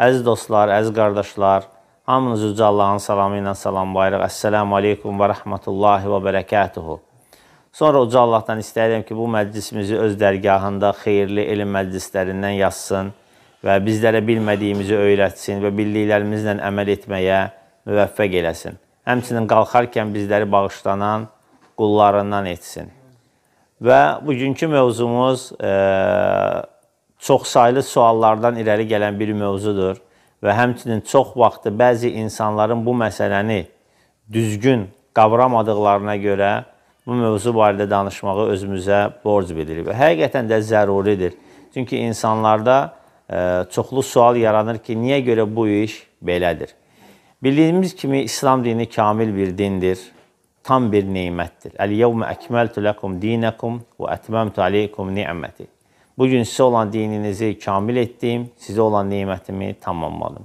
Əziz dostlar, əziz qardaşlar, hamınızı Ücə Allahın salamı ilə salamlayırıq. Əssəlamu aleykum və rəhmətullahi və bərəkətuhu. Sonra Ücə Allahdan istəyirəm ki, bu məclisimizi öz dərgahında xeyirli elm məclislərindən yazsın və bizlərə bilmədiyimizi öyrətsin və bildiklərimizlə əməl etməyə müvəffəq eləsin. Həmçinin qalxarkən bizləri bağışlanan qullarından etsin. Və bugünkü mövzumuz e, çoxsaylı suallardan irəli gələn bir mövzudur və həmçinin çox vaxtı bəzi insanların bu məsələni düzgün qavramadıqlarına görə bu mövzu barədə danışmağı özümüzə borc bilirik və həqiqətən də zəruridir. Çünki insanlarda ə, e, çoxlu sual yaranır ki, niyə görə bu iş belədir? Bildiyimiz kimi İslam dini kamil bir dindir, tam bir nemətdir. Əl-yevmə əkməltu ləkum dinəkum və ətməmtu aleykum ni'məti. Bugün sizə olan dininizi kamil etdim, sizə olan nemətimi tamamladım.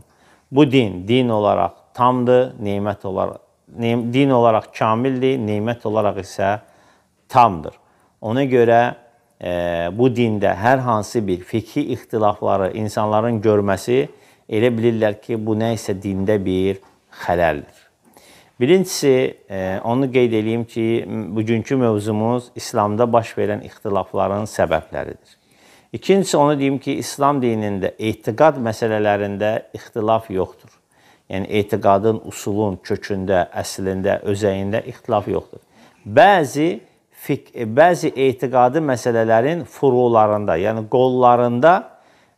Bu din, din olaraq tamdır, nemət olaraq, ne, din olaraq kamildir, nemət olaraq isə tamdır. Ona görə e, bu dində hər hansı bir fikhi ixtilafları insanların görməsi elə bilirlər ki, bu nə isə dində bir xələldir. Birincisi, e, onu qeyd edeyim ki, bugünkü mövzumuz İslamda baş verən ixtilafların səbəbləridir. İkincisi onu deyim ki, İslam dinində etiqad məsələlərində ixtilaf yoxdur. Yəni etiqadın usulun kökündə, əslində, özəyində ixtilaf yoxdur. Bəzi fik bəzi etiqadi məsələlərin furularında, yəni qollarında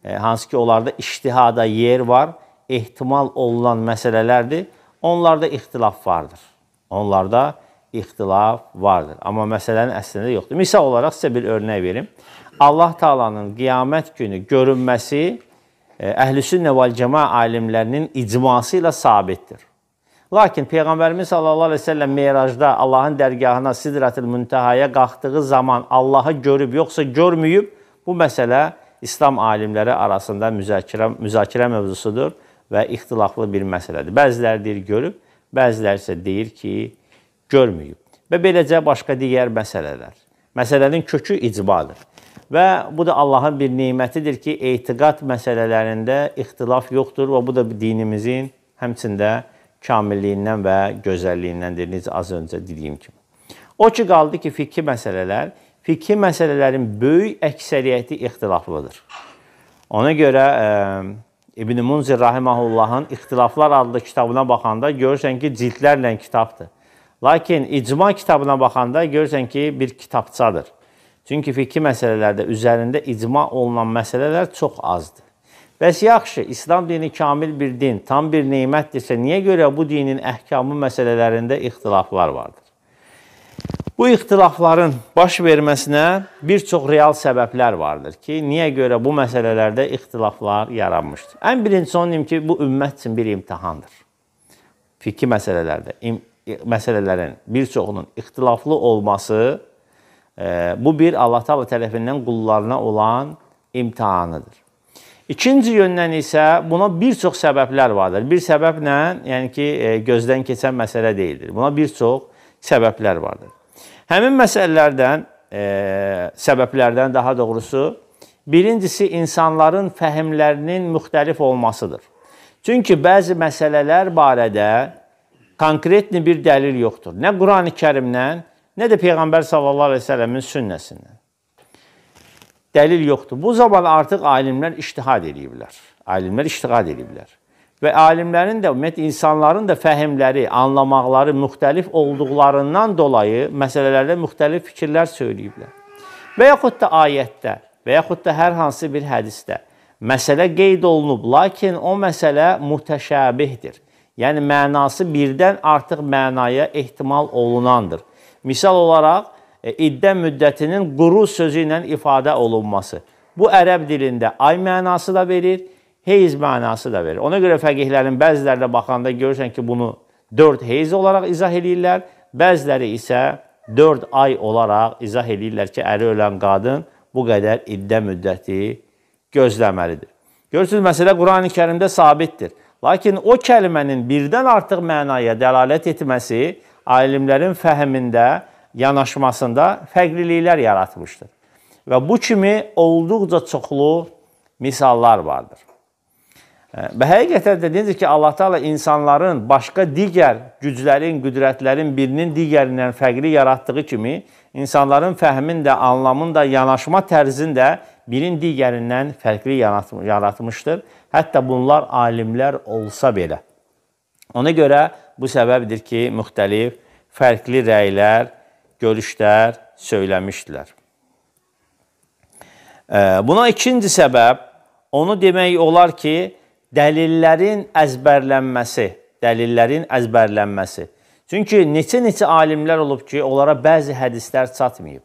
e, hansı ki, onlarda ictihada yer var, ehtimal olunan məsələlərdir. Onlarda ixtilaf vardır. Onlarda ixtilaf vardır. Amma məsələnin əslində yoxdur. Misal olaraq sizə bir örnək verim. Allah Taala'nın qiyamət günü görünməsi e, əhlüsünnə vəl cəma alimlərinin icması ilə sabitdir. Lakin Peyğəmbərimiz sallallahu əleyhi və səlləm Merajda Allahın dərgahına Sidratul Müntəhaya qalxdığı zaman Allahı görüb yoxsa görməyib bu məsələ İslam alimləri arasında müzakirə müzakirə mövzusudur və ixtilaflı bir məsələdir. Bəziləri deyir görüb, bəziləri isə deyir ki, görməyib. Və beləcə başqa digər məsələlər. Məsələnin kökü icbadır. Və bu da Allahın bir nemətidir ki, etiqad məsələlərində ixtilaf yoxdur və bu da dinimizin həmçində kamilliyindən və gözəlliyindəndir, necə az öncə dediyim kimi. O ki qaldı ki, fikri məsələlər, fikri məsələlərin böyük əksəriyyəti ixtilaflıdır. Ona görə e, İbn Munzir rahimehullahın İxtilaflar adlı kitabına baxanda görürsən ki, ciltlərlə kitabdır. Lakin icma kitabına baxanda görürsən ki, bir kitabçadır. Çünki fiki məsələlərdə üzərində icma olunan məsələlər çox azdır. Bəs yaxşı, İslam dini kamil bir din, tam bir nemətdirsə, niyə görə bu dinin əhkamı məsələlərində ixtilaflar vardır? Bu ixtilafların baş verməsinə bir çox real səbəblər vardır ki, niyə görə bu məsələlərdə ixtilaflar yaranmışdır. Ən birincisi onun ki, bu ümmət üçün bir imtahandır. Fikri məsələlərdə im məsələlərin bir çoxunun ixtilaflı olması Bu bir Allah Taala tərəfindən qullarına olan imtahanıdır. İkinci yöndən isə buna bir çox səbəblər vardır. Bir səbəblə, yəni ki, e, gözdən keçən məsələ deyildir. Buna bir çox səbəblər vardır. Həmin məsələlərdən, e, səbəblərdən daha doğrusu, birincisi insanların fəhimlərinin müxtəlif olmasıdır. Çünki bəzi məsələlər barədə konkret bir dəlil yoxdur. Nə Qurani-Kərimdən, nə də Peyğəmbər sallallahu əleyhi və səlləmin sünnəsindən. Dəlil yoxdur. Bu zaman artıq alimlər ictihad ediblər. Alimlər ictihad ediblər. Və alimlərin də ümumiyyətlə insanların da fəhmləri, anlamaqları müxtəlif olduqlarından dolayı məsələlərdə müxtəlif fikirlər söyləyiblər. Və yaxud da ayətdə, və yaxud da hər hansı bir hədisdə məsələ qeyd olunub, lakin o məsələ mütəşəbihdir. Yəni mənası birdən artıq mənaya ehtimal olunandır. Misal olaraq, e, iddə müddətinin quru sözü ilə ifadə olunması. Bu ərəb dilində ay mənası da verir, heyz mənası da verir. Ona görə fəqihlərin bəzilərinə baxanda görürsən ki, bunu 4 heyz olaraq izah eləyirlər, bəziləri isə 4 ay olaraq izah eləyirlər ki, əri ölən qadın bu qədər iddə müddəti gözləməlidir. Görürsünüz, məsələ Qurani Kərimdə sabitdir. Lakin o kəlmənin birdən artıq mənaya dəlalət etməsi alimlərin fəhmində, yanaşmasında fərqliliklər yaratmışdır. Və bu kimi olduqca çoxlu misallar vardır. Və həqiqətən də necə ki, Allah Taala insanların başqa digər güclərin, qüdrətlərin birinin digərindən fərqli yaratdığı kimi, insanların fəhmin də, anlamın da, yanaşma tərzin də birin digərindən fərqli yaratmışdır. Hətta bunlar alimlər olsa belə. Ona görə bu səbəbdir ki, müxtəlif fərqli rəylər, görüşlər söyləmişdilər. Buna ikinci səbəb onu demək olar ki, dəlillərin əzbərlənməsi, dəlillərin əzbərlənməsi. Çünki neçə-neçə alimlər olub ki, onlara bəzi hədislər çatmayıb.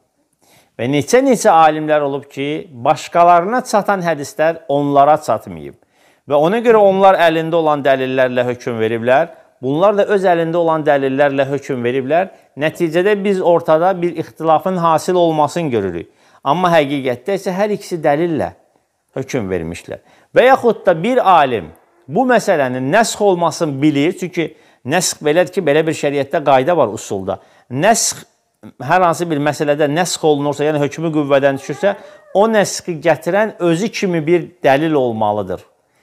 Və neçə-neçə alimlər olub ki, başqalarına çatan hədislər onlara çatmayıb. Və ona görə onlar əlində olan dəlillərlə hökm veriblər Bunlar da öz əlində olan dəlillərlə hökm veriblər. Nəticədə biz ortada bir ixtilafın hasil olmasını görürük. Amma həqiqətdə isə hər ikisi dəlillə hökm vermişlər. Və yaxud da bir alim bu məsələnin nəsx olmasını bilir, çünki nəsx belədir ki, belə bir şəriətdə qayda var usulda. Nəsx hər hansı bir məsələdə nəsx olunursa, yəni hökmü qüvvədən düşürsə, o nəsxi gətirən özü kimi bir dəlil olmalıdır.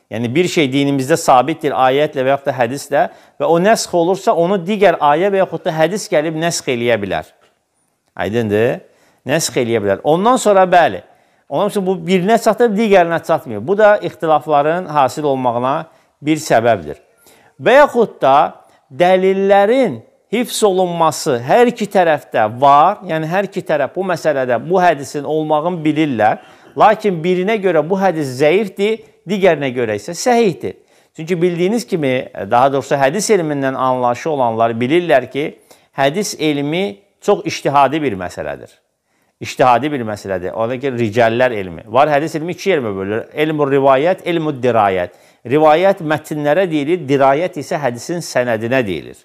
Yəni bir şey dinimizdə sabitdir ayətlə və yaxud da hədislə və o nəsx olursa onu digər ayə və yaxud da hədis gəlib nəsx eləyə bilər. Aydındır? Nəsx eləyə bilər. Ondan sonra bəli. Onun üçün bu birinə çatıb digərinə çatmıyor. Bu da ixtilafların hasil olmağına bir səbəbdir. Və yaxud da dəlillərin hifz olunması hər iki tərəfdə var. Yəni hər iki tərəf bu məsələdə bu hədisin olmağını bilirlər. Lakin birinə görə bu hədis zəifdir, digərinə görə isə səhihdir. Çünki bildiyiniz kimi, e, daha doğrusu hədis elmindən anlaşı olanlar bilirlər ki, hədis elmi çox ictihadi bir məsələdir. İctihadi bir məsələdir. Ona görə ricəllər elmi. Var hədis elmi iki yermə bölür. Elmü rivayət, elmü dirayət. Rivayət mətnlərə deyilir, dirayət isə hədisin sənədinə deyilir.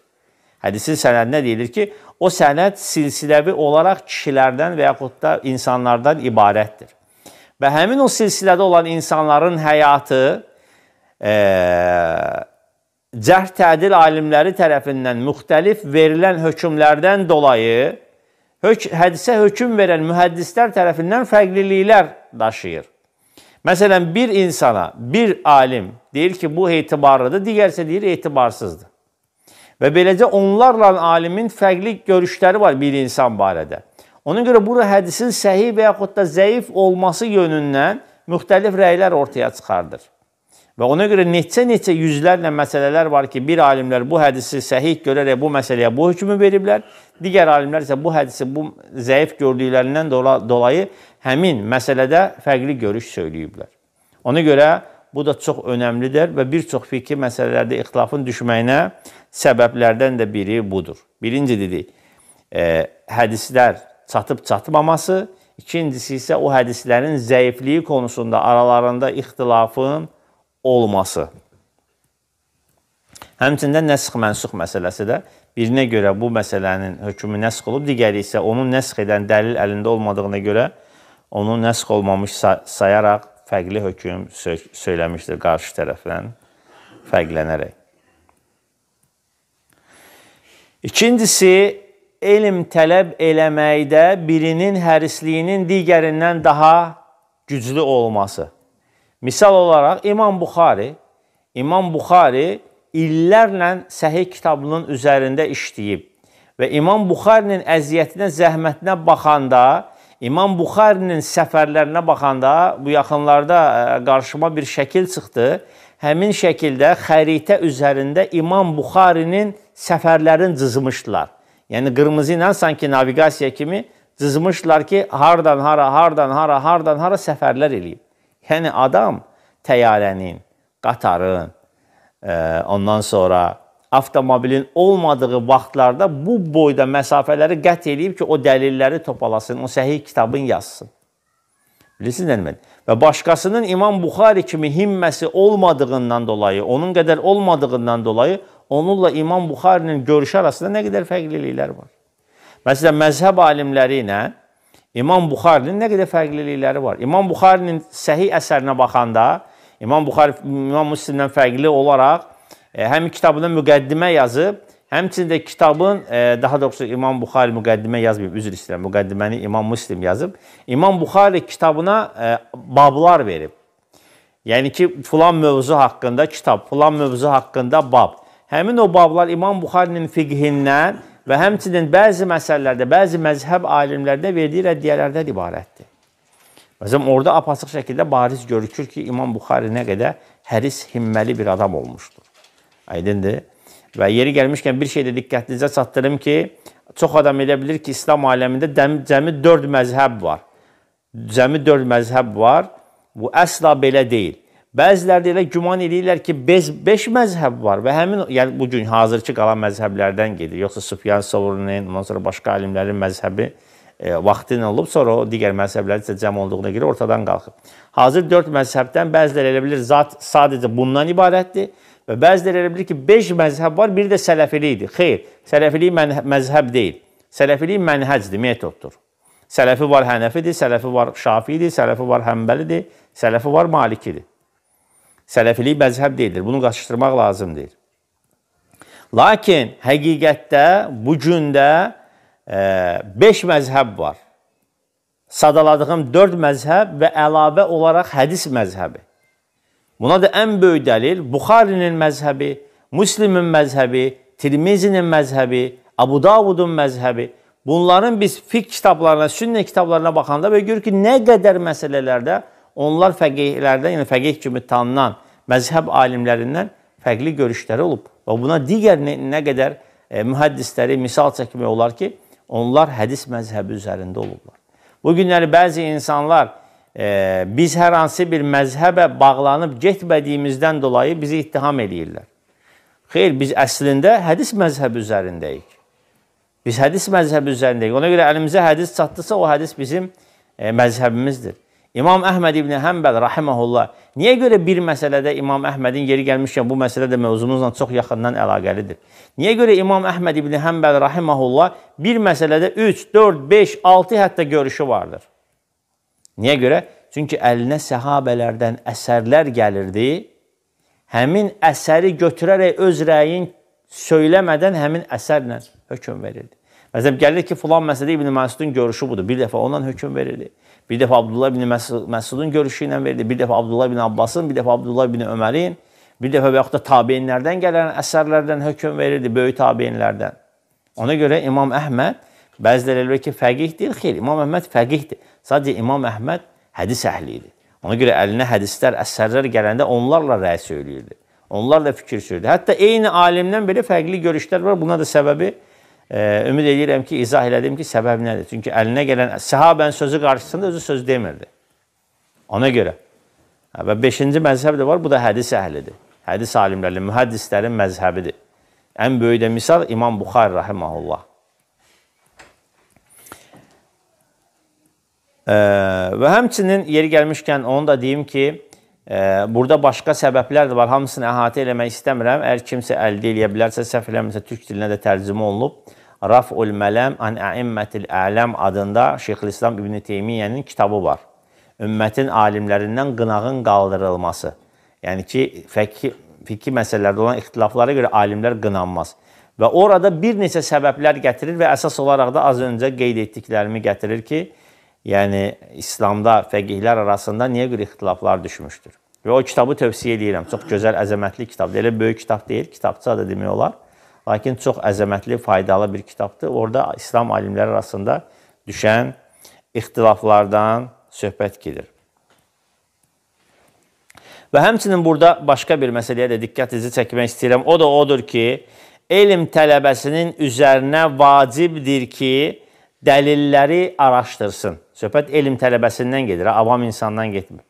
Hədisin sənədinə deyilir ki, o sənəd silsiləvi olaraq kişilərdən və yaxud da insanlardan ibarətdir. Və həmin o silsilədə olan insanların həyatı e, cərh tədil alimləri tərəfindən müxtəlif verilən hökmlərdən dolayı hök hədisə hökm verən mühəddislər tərəfindən fərqliliklər daşıyır. Məsələn, bir insana bir alim deyir ki, bu etibarlıdır, digərsə deyir etibarsızdır. Və beləcə onlarla alimin fərqli görüşləri var bir insan barədə. Ona görə burada hədisin səhih və yaxud da zəif olması yönündən müxtəlif rəylər ortaya çıxardır. Və ona görə neçə-neçə yüzlərlə məsələlər var ki, bir alimlər bu hədisi səhih görərək bu məsələyə bu hökmü veriblər, digər alimlər isə bu hədisi bu zəif gördüklərindən dolayı həmin məsələdə fərqli görüş söyləyiblər. Ona görə bu da çox önəmlidir və bir çox fikir məsələlərdə ixtilafın düşməyinə səbəblərdən də biri budur. Birinci dedik, e, hədislər çatıb-çatmaması, ikincisi isə o hədislərin zəifliyi konusunda aralarında ixtilafın olması. Həmçində nəsx-mənsuq məsələsi də birinə görə bu məsələnin hökmü nəsx olub, digəri isə onu nəsx edən dəlil əlində olmadığına görə onu nəsx olmamış sayaraq fərqli hökm söyləmişdir qarşı tərəfdən fərqlənərək. İkincisi elm tələb eləməkdə birinin hərisliyinin digərindən daha güclü olması. Misal olaraq İmam Buxari, İmam Buxari illərlə səhih kitabının üzərində işləyib və İmam Buxarinin əziyyətinə, zəhmətinə baxanda, İmam Buxarinin səfərlərinə baxanda bu yaxınlarda e, qarşıma bir şəkil çıxdı. Həmin şəkildə xəritə üzərində İmam Buxarinin səfərlərini cızmışdılar. Yani qırmızıyla sanki naviqasiya kimi cızmışdılar ki, hardan hara, hardan hara, hardan hara səfərlər eləyib. Yəni adam təyyarənin, qatarın, e, ondan sonra avtomobilin olmadığı vaxtlarda bu boyda məsafələri qət eləyib ki, o dəlilləri topalasın, o səhih kitabın yazsın. Bilirsiniz nə demək? Və başqasının İmam Buxari kimi himməsi olmadığından dolayı, onun qədər olmadığından dolayı onunla İmam Buxarinin görüşü arasında nə qədər fərqliliklər var. Məsələn, məzhəb alimləri ilə İmam Buxarinin nə qədər fərqlilikləri var. İmam Buxarinin səhih əsərinə baxanda İmam Buxari İmam Müslimdən fərqli olaraq e, həm kitabına müqəddimə yazıb, həmçində kitabın e, daha doğrusu İmam Buxari müqəddimə yazmayıb, üzr istəyirəm, müqəddiməni İmam Müslim yazıb. İmam Buxari kitabına e, bablar verib. Yəni ki, filan mövzu haqqında kitab, filan mövzu haqqında bab həmin o bablar İmam Buxarinin fiqhindən və həmçinin bəzi məsələlərdə, bəzi məzhəb alimlərdə verdiyi rəddiyələrdən ibarətdir. Məsələn, orada apaçıq şəkildə bariz görükür ki, İmam Buxari nə qədər həris himməli bir adam olmuşdur. Aydındır? Və yeri gəlmişkən bir şey də diqqətinizə çatdırım ki, çox adam elə bilir ki, İslam aləmində cəmi 4 məzhəb var. Cəmi 4 məzhəb var. Bu əsla belə deyil. Bəziləri də elə güman eləyirlər ki, 5 məzhəb var və həmin yəni bu gün hazırki qalan məzhəblərdən gedir. Yoxsa Sufyan Savrinin, ondan sonra başqa alimlərin məzhəbi e, vaxtı ilə olub, sonra o digər məzhəblər isə cəm olduğuna görə ortadan qalxıb. Hazır 4 məzhəbdən bəziləri elə bilir zat sadəcə bundan ibarətdir və bəziləri elə bilir ki, 5 məzhəb var, biri də sələfilikdir. Xeyr, sələfilik məzhəb deyil. Sələfilik mənhəcdir, metoddur. Sələfi var Hənəfidir, sələfi var Şafiidir, sələfi var Həmbəlidir, sələfi var Malikidir. Sələfilik məzhəb deyilir. Bunu qaçışdırmaq lazımdır. Lakin həqiqətdə bu gündə 5 e, məzhəb var. Sadaladığım 4 məzhəb və əlavə olaraq hədis məzhəbi. Buna da ən böyük dəlil Buxarinin məzhəbi, Müslimin məzhəbi, Tirmizinin məzhəbi, Abu Davudun məzhəbi. Bunların biz fiqh kitablarına, sünnə kitablarına baxanda və görür ki, nə qədər məsələlərdə onlar fəqihlərdən, yəni fəqih kimi tanınan məzhəb alimlərindən fərqli görüşləri olub. Və buna digər nə, nə qədər e, mühəddisləri misal çəkmək olar ki, onlar hədis məzhəbi üzərində olublar. Bu günləri bəzi insanlar e, biz hər hansı bir məzhəbə bağlanıb getmədiyimizdən dolayı bizi ittiham eləyirlər. Xeyr, biz əslində hədis məzhəbi üzərindəyik. Biz hədis məzhəbi üzərindəyik. Ona görə əlimizə hədis çatdısa o hədis bizim e, məzhəbimizdir. İmam Əhməd ibn Həmbəl rahimehullah niyə görə bir məsələdə İmam Əhmədin yeri gəlmişkən bu məsələ də mövzumuzla çox yaxından əlaqəlidir? Niyə görə İmam Əhməd ibn Həmbəl rahimehullah bir məsələdə 3, 4, 5, 6 hətta görüşü vardır? Niyə görə? Çünki əlinə səhabələrdən əsərlər gəlirdi. Həmin əsəri götürərək öz rəyin söyləmədən həmin əsərlə hökm verirdi. Məsələn, gəlir ki, filan məsələdə İbn Məsudun görüşü budur. Bir dəfə onunla hökm verilir. Bir dəfə Abdullah ibn Məsudun görüşü ilə verilir. Bir dəfə Abdullah ibn Abbasın, bir dəfə Abdullah ibn Ömərin, bir dəfə və yaxud da tabeinlərdən gələn əsərlərdən hökm verirdi, böyük tabeinlərdən. Ona görə İmam Əhməd bəziləri elbə ki, fəqihdir. Xeyr, İmam Əhməd fəqihdir. Sadəcə İmam Əhməd hədis əhli idi. Ona görə əlinə hədislər, əsərlər gələndə onlarla rəy söyləyirdi. Onlar da fikir söyləyirdi. Hətta eyni alimdən belə fərqli görüşlər var. Buna da səbəbi Ümid edirəm ki, izah elədim ki, səbəb nədir? Çünki əlinə gələn səhabənin sözü qarşısında özü söz demirdi. Ona görə. Və 5-ci məzhəb də var, bu da hədis əhlidir. Hədis alimlərinin, mühəddislərin məzhəbidir. Ən böyük də misal İmam Buxari rahimehullah. Və həmçinin yeri gəlmişkən onu da deyim ki, Burada başqa səbəblər də var. Hamısını əhatə eləmək istəmirəm. Əgər kimsə əldə eləyə bilərsə, səhv eləmirsə, türk dilinə də tərcümə olunub. Raf'ul Mələm an Əimmətil Ələm adında Şeyxülislam İbn Teymiyyənin kitabı var. Ümmətin alimlərindən qınağın qaldırılması. Yəni ki, fəqhi, fikri məsələlərdə olan ixtilaflara görə alimlər qınanmaz. Və orada bir neçə səbəblər gətirir və əsas olaraq da az öncə qeyd etdiklərimi gətirir ki, yəni İslamda fəqihlər arasında niyə görə ixtilaflar düşmüşdür? Və o kitabı tövsiyə edirəm. Çox gözəl, əzəmətli kitabdır. Elə böyük kitab deyil, kitabça da demək olar. Lakin çox əzəmətli, faydalı bir kitabdır. Orada İslam alimləri arasında düşən ixtilaflardan söhbət gedir. Və həmçinin burada başqa bir məsələyə də diqqətinizi çəkmək istəyirəm. O da odur ki, elm tələbəsinin üzərinə vacibdir ki, dəlilləri araşdırsın. Söhbət elm tələbəsindən gedir, avam insandan getmir.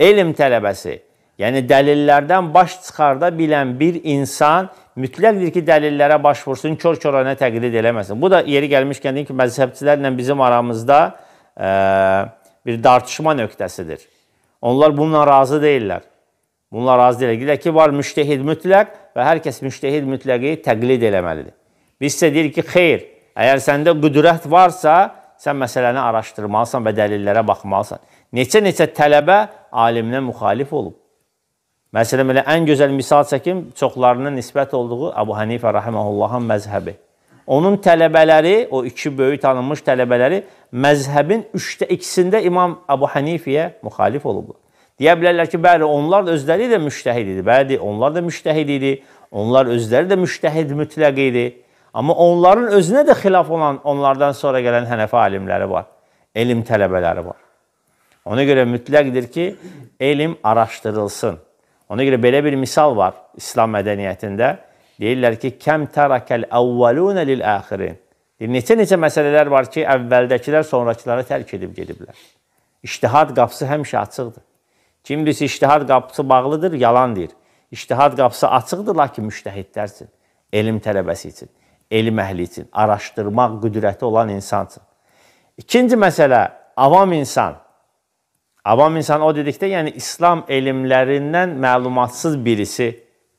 Elm tələbəsi, yəni dəlillərdən baş çıxarda bilən bir insan mütləqdir ki, dəlillərə baş vursun, kör-körənə təqlid eləməsin. Bu da yeri gəlmişkən deyim ki, məzhəbçilərlə bizim aramızda ə, e, bir dartışma nöqtəsidir. Onlar bununla razı deyillər. Bununla razı deyillər. Deyirlər ki, var müştehid mütləq və hər kəs müştehid mütləqi təqlid eləməlidir. Biz isə deyirik ki, xeyr, əgər səndə qüdrət varsa, sən məsələni araşdırmalısan və dəlillərə baxmalısan. Neçə-neçə tələbə alimlə müxalif olub. Məsələn, elə ən gözəl misal çəkim çoxlarına nisbət olduğu Əbu Hənifə rahimehullahın məzhəbi. Onun tələbələri, o iki böyük tanınmış tələbələri məzhəbin 3də 2-sində İmam Əbu Hənifəyə müxalif olublar. Deyə bilərlər ki, bəli, onlar da özləri də müştəhid idi. Bəli, onlar da müştəhid idi. Onlar özləri də müştəhid mütləq idi. Amma onların özünə də xilaf olan, onlardan sonra gələn hənəfi alimləri var, elm tələbələri var. Ona görə mütləqdir ki, elm araşdırılsın. Ona görə belə bir misal var İslam mədəniyyətində. Deyirlər ki, kəm tərakəl əvvəlunə lil əxirin. Neçə-neçə məsələlər var ki, əvvəldəkilər sonrakılara tərk edib gediblər. İctihad qapısı həmişə açıqdır. Kim bilsə ictihad qapısı bağlıdır, yalan deyir. İctihad qapısı açıqdır, lakin müştəhidlər üçün, elm tələbəsi üçün elm əhli üçün, araşdırmaq qüdrəti olan insansın. İkinci məsələ, avam insan. Avam insan o dedikdə, yəni İslam elmlərindən məlumatsız birisi,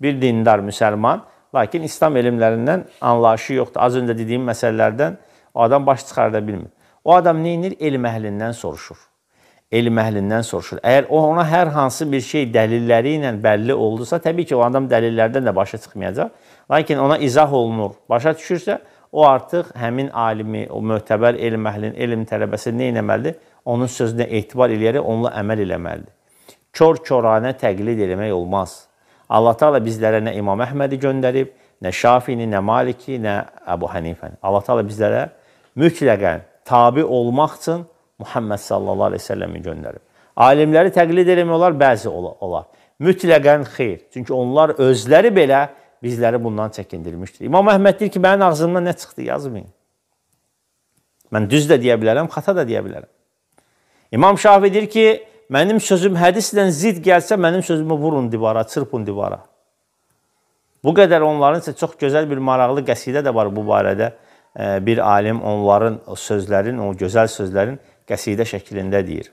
bir dindar müsəlman, lakin İslam elmlərindən anlayışı yoxdur. Az öncə dediyim məsələlərdən o adam baş çıxarda bilmir. O adam nə edir? Elm əhlindən soruşur. Elm əhlindən soruşur. Əgər o ona hər hansı bir şey dəlilləri ilə bəlli oldusa, təbii ki, o adam dəlillərdən də başa çıxmayacaq. Lakin ona izah olunur, başa düşürsə, o artıq həmin alimi, o möhtəbər elm əhlinin, elm tələbəsi nə etməlidir? Onun sözünə etibar eləyərək onunla əməl eləməlidir. Kor-koranə təqlid eləmək olmaz. Allah Taala bizlərə nə İmam Əhmədi göndərib, nə Şafini, nə Maliki, nə Əbu Hənifəni. Allah Taala bizlərə mütləqən tabe olmaq üçün Muhammed sallallahu əleyhi və səlləmi göndərib. Alimləri təqlid eləmək olar, bəzi olar. Mütləqən xeyr. Çünki onlar özləri belə bizləri bundan çəkindirmişdir. İmam Əhməd deyir ki, mənim ağzımdan nə çıxdı yazmayın. Mən düz də deyə bilərəm, xata da deyə bilərəm. İmam Şafi deyir ki, mənim sözüm hədislə zid gəlsə, mənim sözümü vurun divara, çırpın divara. Bu qədər onların isə çox gözəl bir maraqlı qəsidə də var bu barədə. Bir alim onların o sözlərin, o gözəl sözlərin qəsidə şəklində deyir.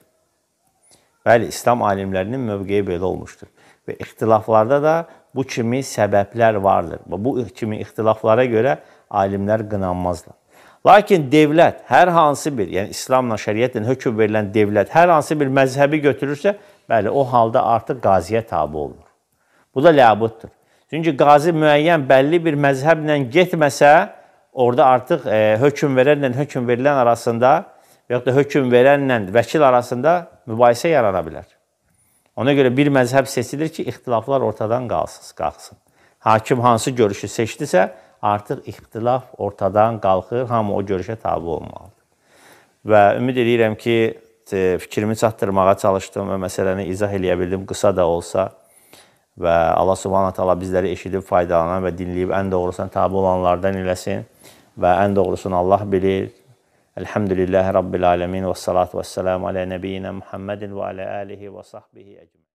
Bəli, İslam alimlərinin mövqeyi belə olmuşdur. Və ixtilaflarda da bu kimi səbəblər vardır. Bu kimi ixtilaflara görə alimlər qınanmazlar. Lakin dövlət hər hansı bir, yəni İslamla, şəriətlə hökm verilən dövlət hər hansı bir məzhəbi götürürsə, bəli, o halda artıq qaziyə tabe olunur. Bu da ləbuddur. Çünki qazi müəyyən bəlli bir məzhəblə getməsə, orada artıq e, hökm verənlə hökm verilən arasında və yaxud da hökm verənlə vəkil arasında mübahisə yarana bilər. Ona görə bir məzhəb seçilir ki, ixtilaflar ortadan qalsın, qalxsın. Hakim hansı görüşü seçdisə, artıq ixtilaf ortadan qalxır, hamı o görüşə tabe olmalıdır. Və ümid edirəm ki, e, fikrimi çatdırmağa çalışdım və məsələni izah eləyə bildim qısa da olsa və Allah Subhanahu taala bizləri eşidib faydalanan və dinləyib ən doğrusuna tabe olanlardan eləsin və ən doğrusunu Allah bilir. الحمد لله رب العالمين والصلاة والسلام على نبينا محمد وعلى آله وصحبه أجمعين